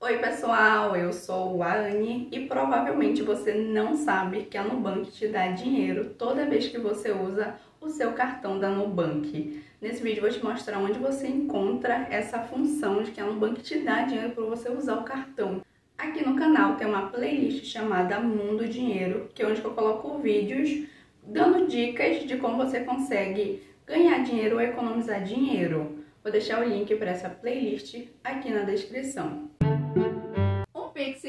Oi pessoal, eu sou a Anne e provavelmente você não sabe que a Nubank te dá dinheiro toda vez que você usa o seu cartão da Nubank. Nesse vídeo vou te mostrar onde você encontra essa função de que a Nubank te dá dinheiro para você usar o cartão. Aqui no canal tem uma playlist chamada Mundo Dinheiro, que é onde eu coloco vídeos dando dicas de como você consegue ganhar dinheiro ou economizar dinheiro. Vou deixar o link para essa playlist aqui na descrição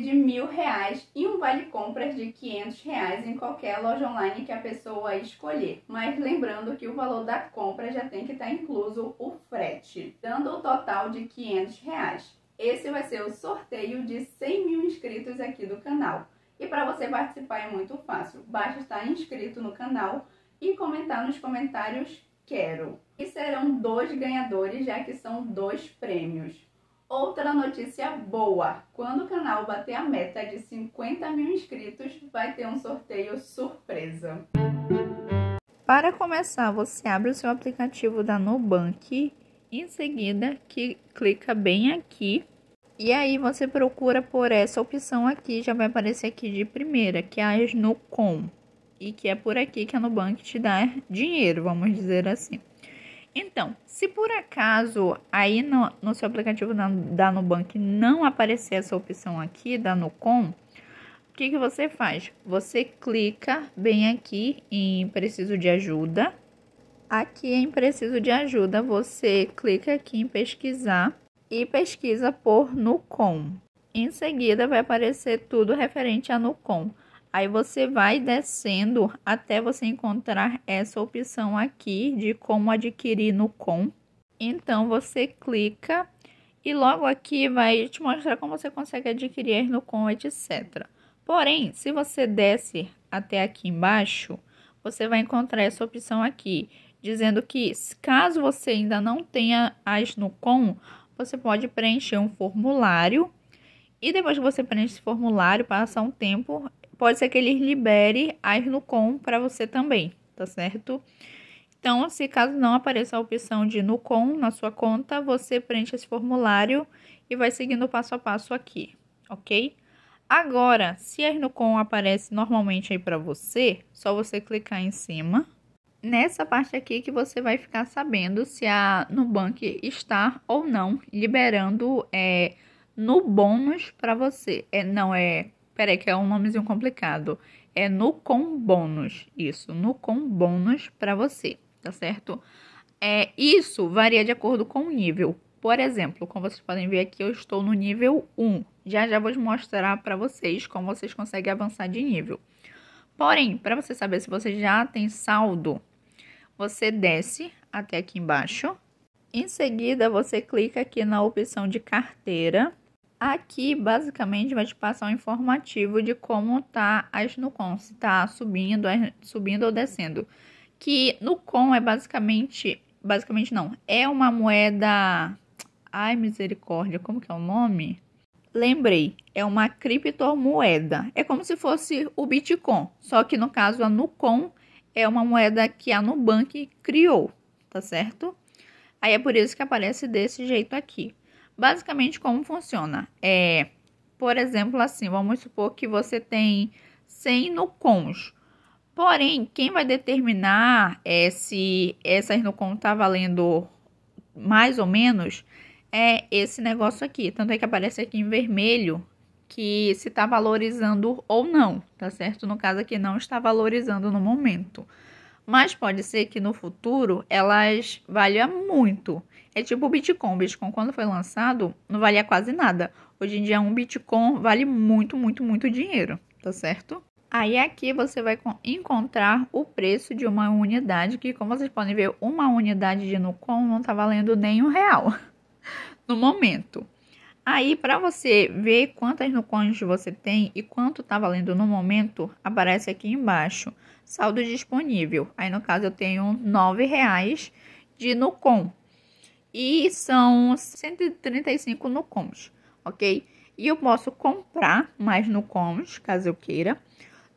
de mil reais e um vale compras de 500 reais em qualquer loja online que a pessoa escolher. Mas lembrando que o valor da compra já tem que estar tá incluso o frete, dando o total de 500 reais. Esse vai ser o sorteio de 100 mil inscritos aqui do canal. E para você participar é muito fácil, basta estar inscrito no canal e comentar nos comentários quero. E serão dois ganhadores, já que são dois prêmios. Outra notícia boa: quando o canal bater a meta de 50 mil inscritos, vai ter um sorteio surpresa. Para começar, você abre o seu aplicativo da Nubank, em seguida que clica bem aqui e aí você procura por essa opção aqui, já vai aparecer aqui de primeira, que é a Snucom, e que é por aqui que a Nubank te dá dinheiro, vamos dizer assim. Então, se por acaso aí no, no seu aplicativo da, da Nubank não aparecer essa opção aqui da Nucom, o que, que você faz? Você clica bem aqui em Preciso de Ajuda. Aqui em Preciso de Ajuda, você clica aqui em Pesquisar e pesquisa por Nucom. Em seguida, vai aparecer tudo referente a Nucom. Aí você vai descendo até você encontrar essa opção aqui de como adquirir no com. Então você clica e logo aqui vai te mostrar como você consegue adquirir no com, etc. Porém, se você desce até aqui embaixo, você vai encontrar essa opção aqui, dizendo que caso você ainda não tenha as no com, você pode preencher um formulário e depois que você preenche esse formulário, passa um tempo, pode ser que eles liberem as Nucom para você também, tá certo? Então, se caso não apareça a opção de Nucom na sua conta, você preenche esse formulário e vai seguindo passo a passo aqui, ok? Agora, se a Nucom aparece normalmente aí para você, só você clicar em cima. Nessa parte aqui que você vai ficar sabendo se a Nubank está ou não liberando é, no bônus para você. É, não é Peraí, que é um nomezinho complicado. É no com bônus, isso, no com bônus para você, tá certo? É, isso varia de acordo com o nível. Por exemplo, como vocês podem ver aqui, eu estou no nível 1. Já já vou mostrar para vocês como vocês conseguem avançar de nível. Porém, para você saber se você já tem saldo, você desce até aqui embaixo. Em seguida, você clica aqui na opção de carteira Aqui, basicamente, vai te passar um informativo de como tá as Nucon, se tá subindo, é, subindo ou descendo. Que Nucon é basicamente, basicamente não, é uma moeda, ai misericórdia, como que é o nome? Lembrei, é uma criptomoeda. É como se fosse o Bitcoin, só que no caso a Nucon é uma moeda que a Nubank criou, tá certo? Aí é por isso que aparece desse jeito aqui. Basicamente, como funciona? É, por exemplo, assim, vamos supor que você tem 100 no cons Porém, quem vai determinar é, se essas cons tá valendo mais ou menos é esse negócio aqui. Tanto é que aparece aqui em vermelho que se está valorizando ou não, tá certo? No caso aqui não está valorizando no momento. Mas pode ser que no futuro elas valha muito. É tipo o Bitcoin. O Bitcoin, quando foi lançado, não valia quase nada. Hoje em dia, um Bitcoin vale muito, muito, muito dinheiro, tá certo? Aí aqui você vai encontrar o preço de uma unidade, que como vocês podem ver, uma unidade de Nucom não tá valendo nem um real no momento. Aí, para você ver quantas Nucoins você tem e quanto está valendo no momento, aparece aqui embaixo, saldo disponível. Aí, no caso, eu tenho R$ reais de Nucon e são 135 no Comus, ok? E eu posso comprar mais no Comus, caso eu queira,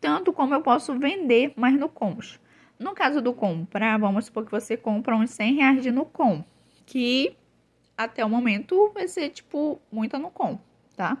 tanto como eu posso vender mais no Comus. No caso do comprar, vamos supor que você compra uns 100 reais de Nucom, que até o momento vai ser, tipo, muita Nucom, tá?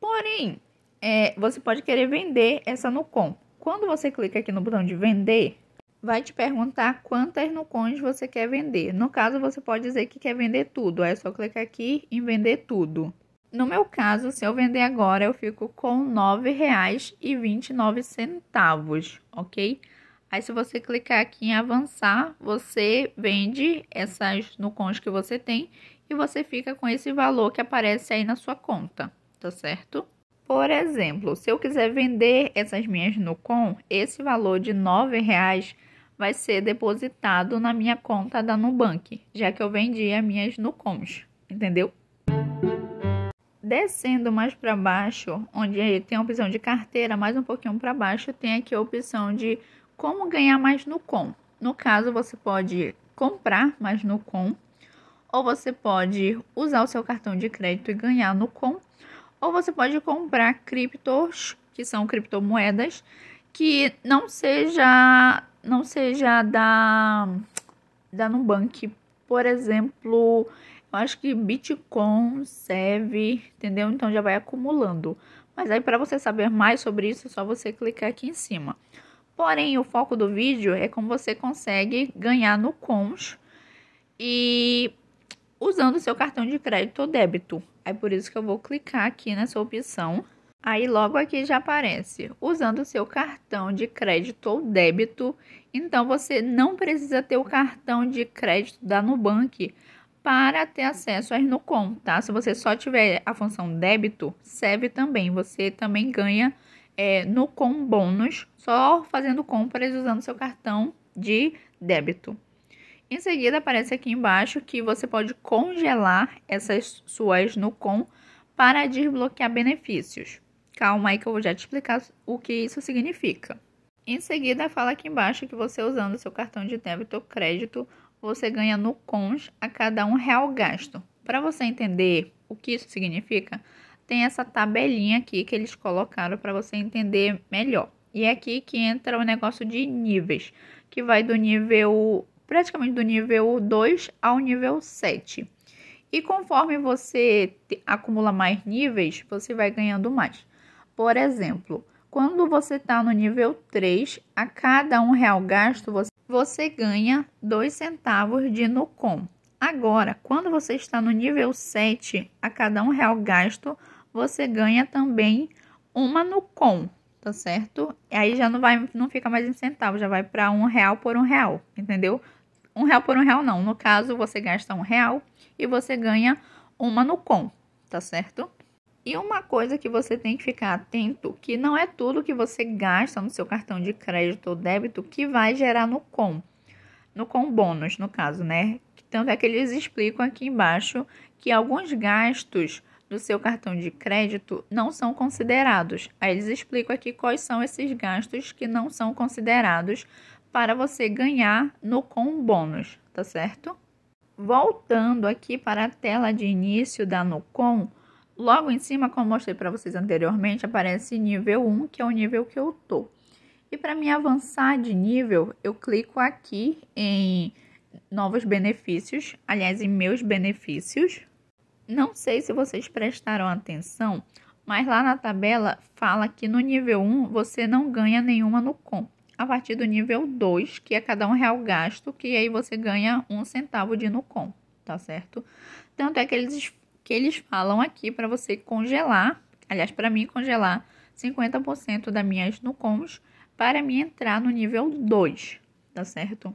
Porém, é, você pode querer vender essa Nucom. Quando você clica aqui no botão de vender, vai te perguntar quantas Nucons você quer vender. No caso, você pode dizer que quer vender tudo, aí é só clicar aqui em vender tudo. No meu caso, se eu vender agora, eu fico com R$ 9,29, ok? Aí, se você clicar aqui em avançar, você vende essas nucons que você tem e você fica com esse valor que aparece aí na sua conta, tá certo? Por exemplo, se eu quiser vender essas minhas Nucon, esse valor de R$ 9,00 vai ser depositado na minha conta da Nubank, já que eu vendi as minhas Nucons, entendeu? Descendo mais para baixo, onde tem a opção de carteira, mais um pouquinho para baixo, tem aqui a opção de como ganhar mais Nucom. No caso, você pode comprar mais Nucom, ou você pode usar o seu cartão de crédito e ganhar Nucom, ou você pode comprar criptos, que são criptomoedas, que não seja não seja da, da Nubank. Por exemplo, eu acho que Bitcoin serve, entendeu? Então já vai acumulando. Mas aí para você saber mais sobre isso, é só você clicar aqui em cima. Porém, o foco do vídeo é como você consegue ganhar no Cons e usando seu cartão de crédito ou débito. É por isso que eu vou clicar aqui nessa opção Aí logo aqui já aparece, usando seu cartão de crédito ou débito. Então você não precisa ter o cartão de crédito da Nubank para ter acesso às Nucom, tá? Se você só tiver a função débito, serve também. Você também ganha é, Nucom bônus só fazendo compras usando seu cartão de débito. Em seguida aparece aqui embaixo que você pode congelar essas suas Nucom para desbloquear benefícios. Calma aí que eu vou já te explicar o que isso significa. Em seguida, fala aqui embaixo que você usando seu cartão de débito ou crédito, você ganha no cons a cada um real gasto. Para você entender o que isso significa, tem essa tabelinha aqui que eles colocaram para você entender melhor. E é aqui que entra o negócio de níveis, que vai do nível praticamente do nível 2 ao nível 7. E conforme você acumula mais níveis, você vai ganhando mais. Por exemplo, quando você está no nível 3, a cada um real gasto você, ganha 2 centavos de NUCOM. Agora, quando você está no nível 7, a cada um real gasto você ganha também uma NUCOM, tá certo? E aí já não vai, não fica mais em centavos, já vai para um real por um real, entendeu? Um real por um real não. No caso, você gasta um real e você ganha uma NUCOM, tá certo? E uma coisa que você tem que ficar atento, que não é tudo que você gasta no seu cartão de crédito ou débito que vai gerar no com. No com bônus, no caso, né? Tanto é que eles explicam aqui embaixo que alguns gastos do seu cartão de crédito não são considerados. Aí eles explicam aqui quais são esses gastos que não são considerados para você ganhar no com bônus, tá certo? Voltando aqui para a tela de início da Nucom, Logo em cima, como mostrei para vocês anteriormente, aparece nível 1, que é o nível que eu tô. E para me avançar de nível, eu clico aqui em novos benefícios, aliás, em meus benefícios. Não sei se vocês prestaram atenção, mas lá na tabela fala que no nível 1 você não ganha nenhuma no com. A partir do nível 2, que é cada um real gasto, que aí você ganha um centavo de Nucom, tá certo? Tanto é que eles que eles falam aqui para você congelar, aliás, para mim congelar 50% das minhas nucoms para me entrar no nível 2, tá certo?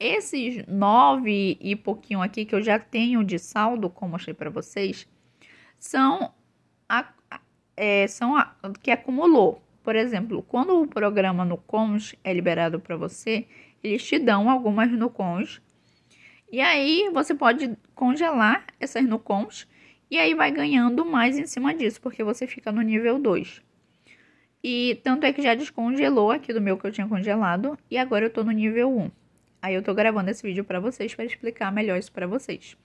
Esses 9 e pouquinho aqui que eu já tenho de saldo, como achei para vocês, são a, é, são a, que acumulou. Por exemplo, quando o programa Nucons é liberado para você, eles te dão algumas Nucons. E aí você pode congelar essas Nucons e aí vai ganhando mais em cima disso, porque você fica no nível 2. E tanto é que já descongelou aqui do meu que eu tinha congelado e agora eu tô no nível 1. Aí eu tô gravando esse vídeo para vocês para explicar melhor isso para vocês.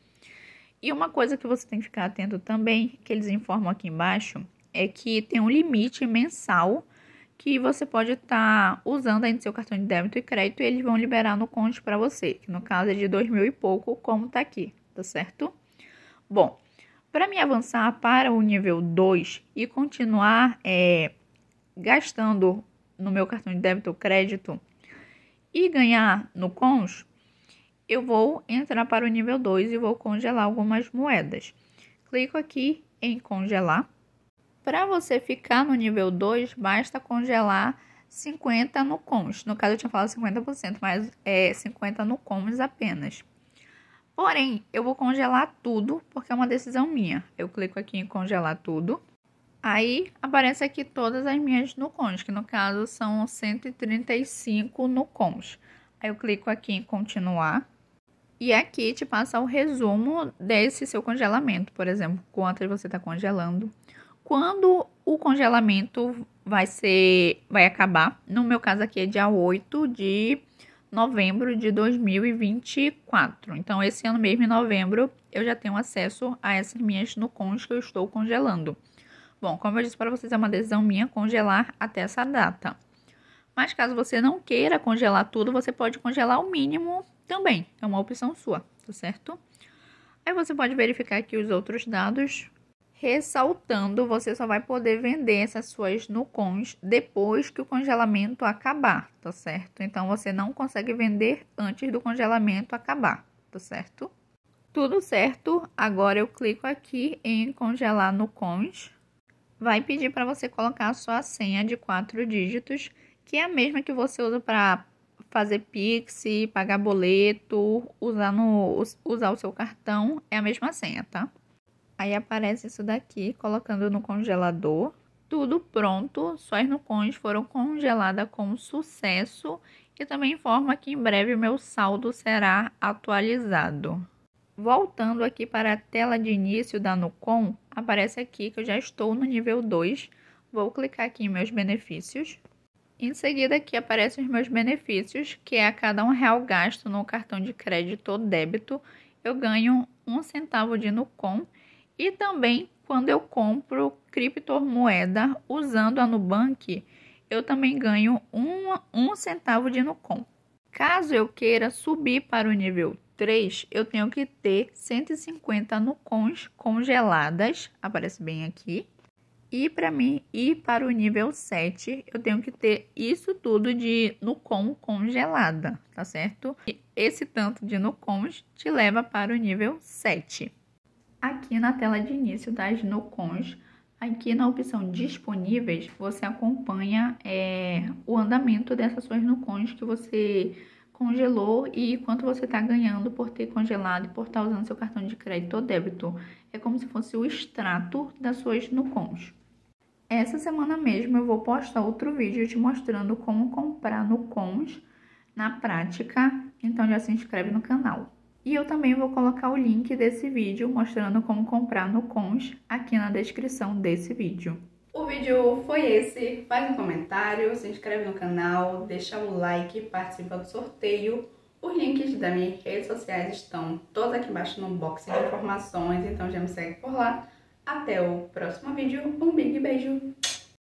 E uma coisa que você tem que ficar atento também, que eles informam aqui embaixo, é que tem um limite mensal que você pode estar tá usando aí no seu cartão de débito e crédito e eles vão liberar no conte para você, que no caso é de dois mil e pouco, como tá aqui, tá certo? Bom, para me avançar para o nível 2 e continuar é, gastando no meu cartão de débito ou crédito e ganhar no cons, eu vou entrar para o nível 2 e vou congelar algumas moedas. Clico aqui em congelar. Para você ficar no nível 2, basta congelar 50 no cons. No caso, eu tinha falado 50%, mas é 50 no cons apenas. Porém, eu vou congelar tudo porque é uma decisão minha. Eu clico aqui em congelar tudo. Aí aparece aqui todas as minhas Nucons, que no caso são 135 Nucons. Aí eu clico aqui em continuar. E é aqui te passa o resumo desse seu congelamento, por exemplo, quantas você está congelando, quando o congelamento vai ser vai acabar. No meu caso aqui é dia 8 de novembro de 2024. Então, esse ano mesmo, em novembro, eu já tenho acesso a essas minhas nucons que eu estou congelando. Bom, como eu disse para vocês, é uma decisão minha congelar até essa data. Mas caso você não queira congelar tudo, você pode congelar o mínimo também. É uma opção sua, tá certo? Aí você pode verificar aqui os outros dados Ressaltando, você só vai poder vender essas suas nucons depois que o congelamento acabar, tá certo? Então você não consegue vender antes do congelamento acabar, tá certo? Tudo certo. Agora eu clico aqui em congelar nucons. Vai pedir para você colocar a sua senha de quatro dígitos, que é a mesma que você usa para fazer Pix, pagar boleto, usar, no, usar o seu cartão, é a mesma senha, tá? Aí aparece isso daqui, colocando no congelador. Tudo pronto, suas nucões foram congeladas com sucesso e também informa que em breve meu saldo será atualizado. Voltando aqui para a tela de início da Nucon, aparece aqui que eu já estou no nível 2. Vou clicar aqui em meus benefícios. Em seguida aqui aparecem os meus benefícios, que é a cada um real gasto no cartão de crédito ou débito, eu ganho um centavo de Nucon e também quando eu compro criptomoeda usando a Nubank, eu também ganho um, um centavo de Nucom. Caso eu queira subir para o nível 3, eu tenho que ter 150 Nucons congeladas, aparece bem aqui. E para mim ir para o nível 7, eu tenho que ter isso tudo de Nucom congelada, tá certo? E esse tanto de Nucons te leva para o nível 7. Aqui na tela de início das NUCONs, aqui na opção disponíveis, você acompanha é, o andamento dessas suas NUCONs que você congelou e quanto você está ganhando por ter congelado e por estar tá usando seu cartão de crédito ou débito. É como se fosse o extrato das suas NUCONs. Essa semana mesmo eu vou postar outro vídeo te mostrando como comprar NUCONs na prática, então já se inscreve no canal. E eu também vou colocar o link desse vídeo mostrando como comprar no Cons aqui na descrição desse vídeo. O vídeo foi esse, faz um comentário, se inscreve no canal, deixa um like, participa do sorteio. Os links das minhas redes sociais estão todos aqui embaixo no box de informações, então já me segue por lá. Até o próximo vídeo, um big beijo!